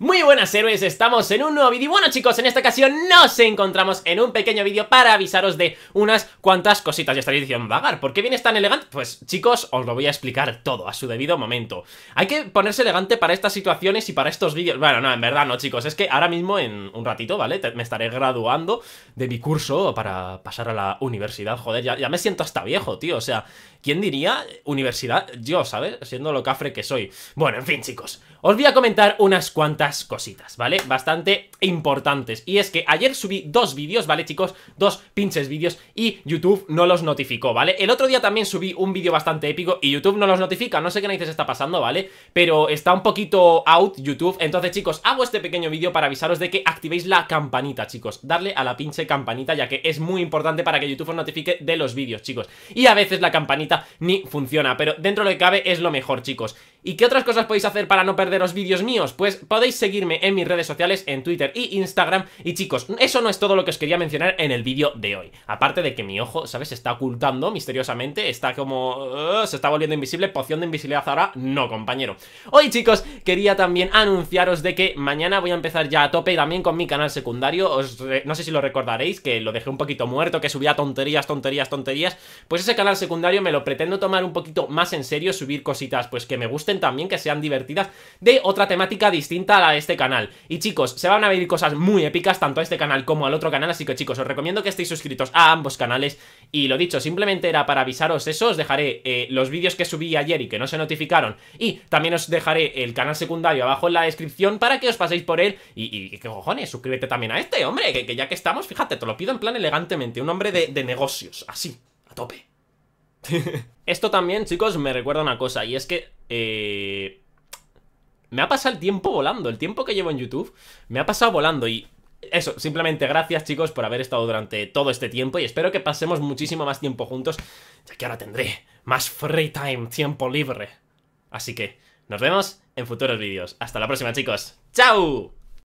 Muy buenas héroes, estamos en un nuevo vídeo Y Bueno chicos, en esta ocasión nos encontramos en un pequeño vídeo para avisaros de unas cuantas cositas Ya estaréis diciendo, vagar, ¿por qué vienes tan elegante? Pues chicos, os lo voy a explicar todo a su debido momento Hay que ponerse elegante para estas situaciones y para estos vídeos Bueno, no, en verdad no chicos, es que ahora mismo en un ratito, ¿vale? me estaré graduando de mi curso para pasar a la universidad Joder, ya me siento hasta viejo, tío, o sea, ¿quién diría universidad? Yo, ¿sabes? Siendo lo cafre que soy Bueno, en fin chicos, os voy a comentar unas cuantas cositas, ¿vale? Bastante importantes. Y es que ayer subí dos vídeos, ¿vale, chicos? Dos pinches vídeos y YouTube no los notificó, ¿vale? El otro día también subí un vídeo bastante épico y YouTube no los notifica. No sé qué narices está pasando, ¿vale? Pero está un poquito out YouTube. Entonces, chicos, hago este pequeño vídeo para avisaros de que activéis la campanita, chicos. Darle a la pinche campanita, ya que es muy importante para que YouTube os notifique de los vídeos, chicos. Y a veces la campanita ni funciona, pero dentro de que cabe es lo mejor, chicos. ¿Y qué otras cosas podéis hacer para no perderos vídeos míos? Pues podéis seguirme en mis redes sociales, en Twitter y Instagram. Y chicos, eso no es todo lo que os quería mencionar en el vídeo de hoy. Aparte de que mi ojo, ¿sabes? Se está ocultando misteriosamente, está como... se está volviendo invisible, poción de invisibilidad ahora no, compañero. Hoy, chicos, quería también anunciaros de que mañana voy a empezar ya a tope también con mi canal secundario. Os No sé si lo recordaréis, que lo dejé un poquito muerto, que subía tonterías, tonterías, tonterías. Pues ese canal secundario me lo pretendo tomar un poquito más en serio, subir cositas pues que me gustan también, que sean divertidas, de otra temática distinta a la de este canal. Y chicos, se van a venir cosas muy épicas tanto a este canal como al otro canal, así que chicos, os recomiendo que estéis suscritos a ambos canales. Y lo dicho, simplemente era para avisaros eso, os dejaré eh, los vídeos que subí ayer y que no se notificaron, y también os dejaré el canal secundario abajo en la descripción para que os paséis por él. Y, que cojones, suscríbete también a este, hombre, que, ya que estamos, fíjate, te lo pido en plan elegantemente, un hombre de negocios, así, a tope. Esto también, chicos, me recuerda una cosa, y es que... Eh, me ha pasado el tiempo volando, el tiempo que llevo en YouTube, me ha pasado volando y... Eso, simplemente gracias chicos por haber estado durante todo este tiempo y espero que pasemos muchísimo más tiempo juntos, ya que ahora tendré más free time, tiempo libre. Así que, nos vemos en futuros vídeos. Hasta la próxima chicos. ¡Chao!